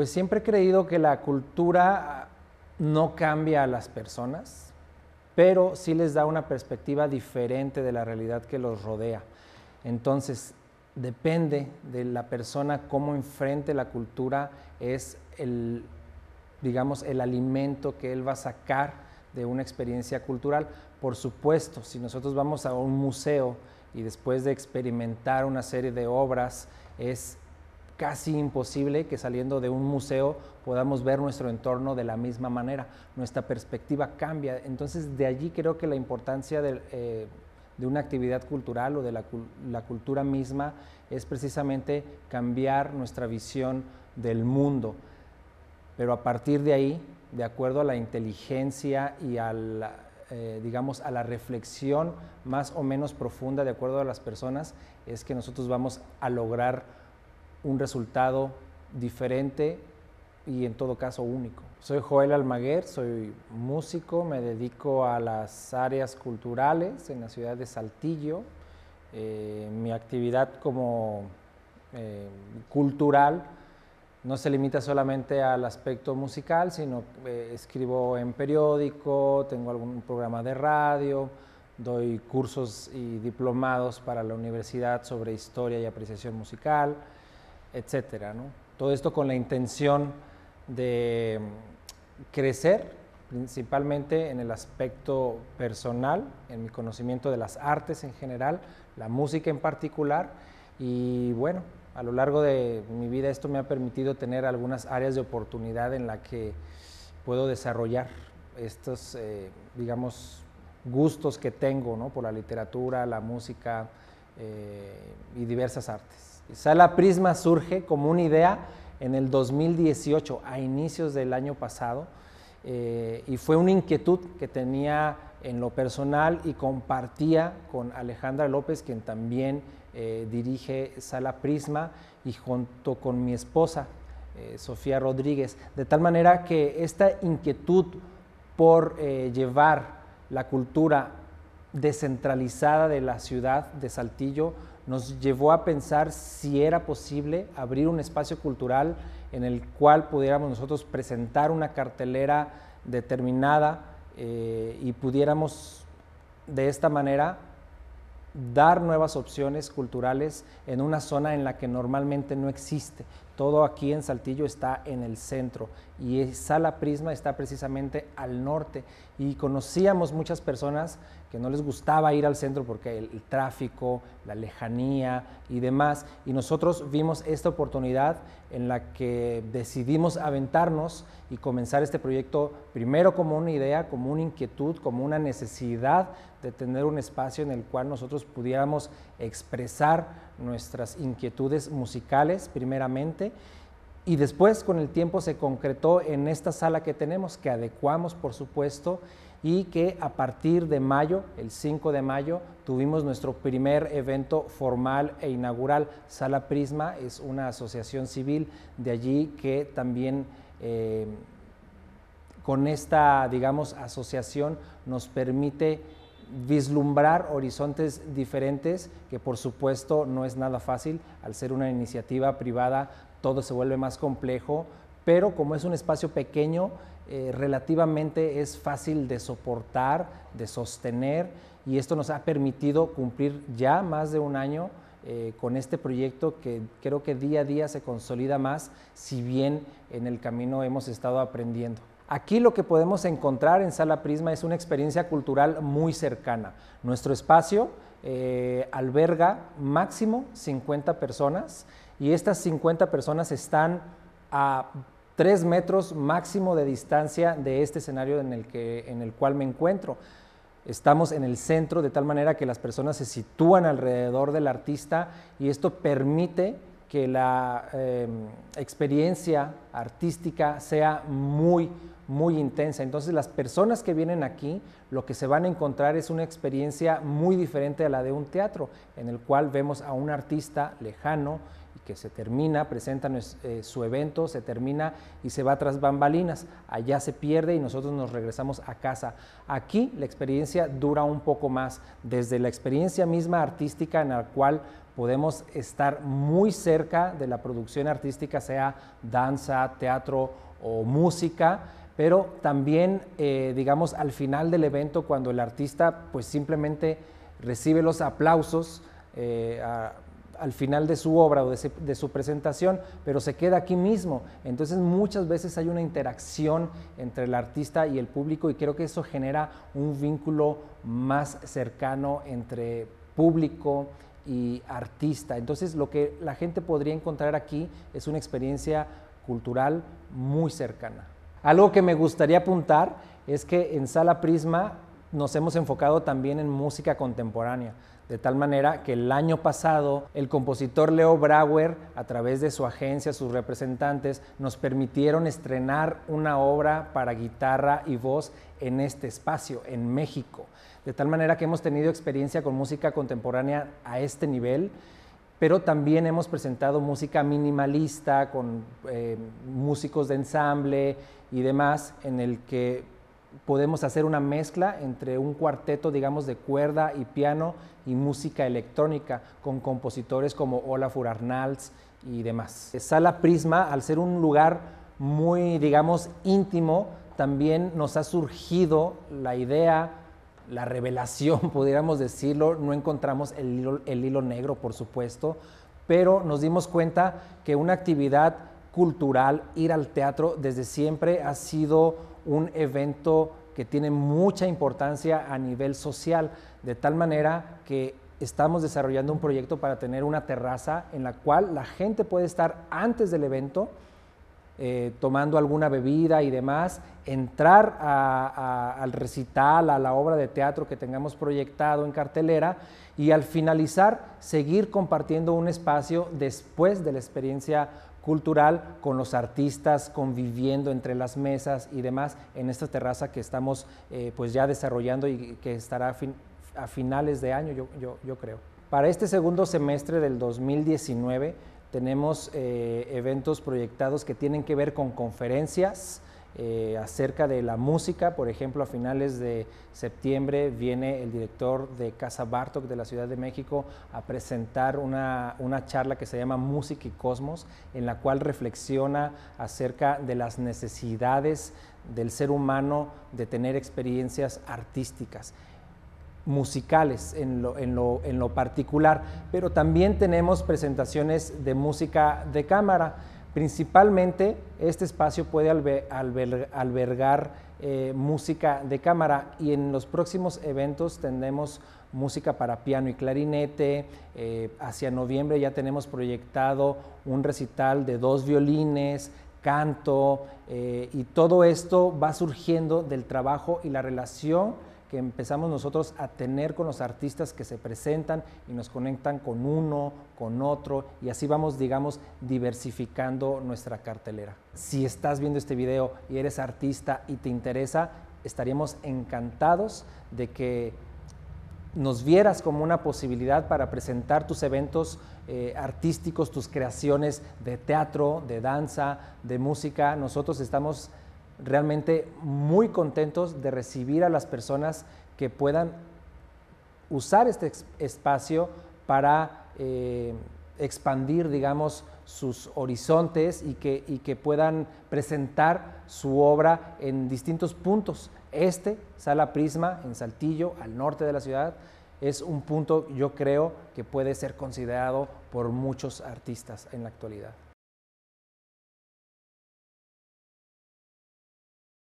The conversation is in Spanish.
Pues siempre he creído que la cultura ah, no cambia a las personas, pero sí les da una perspectiva diferente de la realidad que los rodea. Entonces, depende de la persona cómo enfrente la cultura, es el, digamos, el alimento que él va a sacar de una experiencia cultural. Por supuesto, si nosotros vamos a un museo y después de experimentar una serie de obras, es casi imposible que saliendo de un museo podamos ver nuestro entorno de la misma manera. Nuestra perspectiva cambia. Entonces, de allí creo que la importancia eh, de, una actividad cultural o de la, cultura misma es precisamente cambiar nuestra visión del mundo. Pero a partir de ahí, de acuerdo a la inteligencia y al eh, digamos, a la reflexión más o menos profunda, de acuerdo a las personas, es que nosotros vamos a lograr un resultado diferente y en todo caso único. Soy Joel Almaguer, soy músico, me dedico a las áreas culturales en la ciudad de Saltillo. Eh, mi actividad como eh, cultural no se limita solamente al aspecto musical, sino eh, escribo en periódico, tengo algún programa de radio, doy cursos y diplomados para la universidad sobre historia y apreciación musical etcétera. Todo esto con la intención de mm, crecer principalmente en el aspecto personal, en mi conocimiento de las artes en general, la música en particular y bueno, a lo largo de mi vida esto me ha permitido tener algunas áreas de oportunidad en la que puedo desarrollar estos, eh, digamos, gustos que tengo por la literatura, la música eh, y diversas artes. Sala Prisma surge como una idea en el 2018, a inicios del año pasado, eh, y fue una inquietud que tenía en lo personal y compartía con Alejandra López, quien también eh, dirige Sala Prisma, y junto con mi esposa, eh, Sofía Rodríguez, de tal manera que esta inquietud por llevar la cultura descentralizada de la ciudad de Saltillo, nos llevó a pensar si era posible abrir un espacio cultural en el cual pudiéramos nosotros presentar una cartelera determinada eh, y pudiéramos de esta manera dar nuevas opciones culturales en una zona en la que normalmente no existe. Todo aquí en Saltillo está en el centro y Sala Prisma está precisamente al norte. Y conocíamos muchas personas que no les gustaba ir al centro porque el, tráfico, la lejanía y demás. Y nosotros vimos esta oportunidad en la que decidimos aventarnos y comenzar este proyecto primero como una idea, como una inquietud, como una necesidad de tener un espacio en el cual nosotros pudiéramos expresar nuestras inquietudes musicales primeramente y después con el tiempo se concretó en esta sala que tenemos, que adecuamos por supuesto y que a partir de mayo, el 5 de mayo, tuvimos nuestro primer evento formal e inaugural. Sala Prisma es una asociación civil de allí que también... Eh, con esta, digamos, asociación nos permite vislumbrar horizontes diferentes, que por supuesto no es nada fácil, al ser una iniciativa privada todo se vuelve más complejo, pero como es un espacio pequeño, eh, relativamente es fácil de soportar, de sostener, y esto nos ha permitido cumplir ya más de un año eh, con este proyecto que creo que día a día se consolida más, si bien en el camino hemos estado aprendiendo. Aquí lo que podemos encontrar en Sala Prisma es una experiencia cultural muy cercana. Nuestro espacio eh, alberga máximo 50 personas y estas 50 personas están a 3 metros máximo de distancia de este escenario en el, cual me encuentro. Estamos en el centro de tal manera que las personas se sitúan alrededor del artista y esto permite que la em, experiencia artística sea muy muy intensa. Entonces las personas que vienen aquí lo que se van a encontrar es una experiencia muy diferente a la de un teatro, en el cual vemos a un artista lejano y que se termina, presenta eh, su evento, se termina y se va tras bambalinas. Allá se pierde y nosotros nos regresamos a casa. Aquí la experiencia dura un poco más, desde la experiencia misma artística en la cual podemos estar muy cerca de la producción artística, sea danza, teatro o música pero también, eh, digamos, al final del evento, cuando el artista pues simplemente recibe los aplausos eh, al final de su obra o de, su presentación, pero se queda aquí mismo. Entonces muchas veces hay una interacción entre el artista y el público y creo que eso genera un vínculo más cercano entre público y artista. Entonces lo que la gente podría encontrar aquí es una experiencia cultural muy cercana. Algo que me gustaría apuntar es que en Sala Prisma nos hemos enfocado también en música contemporánea, de tal manera que el año pasado el compositor Leo Brauer, a través de su agencia, sus representantes, nos permitieron estrenar una obra para guitarra y voz en este espacio, en México. De tal manera que hemos tenido experiencia con música contemporánea a este nivel pero también hemos presentado música minimalista con eh, músicos de ensamble y demás, en el que podemos hacer una mezcla entre un cuarteto, digamos, de cuerda y piano y música electrónica, con compositores como Olafur Arnalds y demás. Sala Prisma, al ser un lugar muy, digamos, íntimo, también nos ha surgido la idea la revelación, pudiéramos decirlo, no encontramos el hilo, el hilo negro, por supuesto, pero nos dimos cuenta que una actividad cultural, ir al teatro, desde siempre ha sido un evento que tiene mucha importancia a nivel social, de tal manera que estamos desarrollando un proyecto para tener una terraza en la cual la gente puede estar antes del evento, eh, tomando alguna bebida y demás, entrar al recital, a la obra de teatro que tengamos proyectado en cartelera y al finalizar seguir compartiendo un espacio después de la experiencia cultural con los artistas, conviviendo entre las mesas y demás en esta terraza que estamos eh, pues ya desarrollando y que estará a, finales de año, yo, yo creo. Para este segundo semestre del 2019, tenemos eh, eventos proyectados que tienen que ver con conferencias eh, acerca de la música. Por ejemplo, a finales de septiembre viene el director de Casa Bartok de la Ciudad de México a presentar una, una charla que se llama Música y Cosmos, en la cual reflexiona acerca de las necesidades del ser humano de tener experiencias artísticas musicales en lo, en, lo, en lo, particular, pero también tenemos presentaciones de música de cámara. Principalmente este espacio puede albergar eh, música de cámara y en los próximos eventos tendremos música para piano y clarinete. Eh, hacia noviembre ya tenemos proyectado un recital de dos violines, canto eh, y todo esto va surgiendo del trabajo y la relación que empezamos nosotros a tener con los artistas que se presentan y nos conectan con uno, con otro, y así vamos, digamos, diversificando nuestra cartelera. Si estás viendo este video y eres artista y te interesa, estaríamos encantados de que nos vieras como una posibilidad para presentar tus eventos eh, artísticos, tus creaciones de teatro, de danza, de música. Nosotros estamos realmente muy contentos de recibir a las personas que puedan usar este espacio para eh, expandir, digamos, sus horizontes y que, y que puedan presentar su obra en distintos puntos. Este, Sala Prisma, en Saltillo, al norte de la ciudad, es un punto, yo creo, que puede ser considerado por muchos artistas en la actualidad.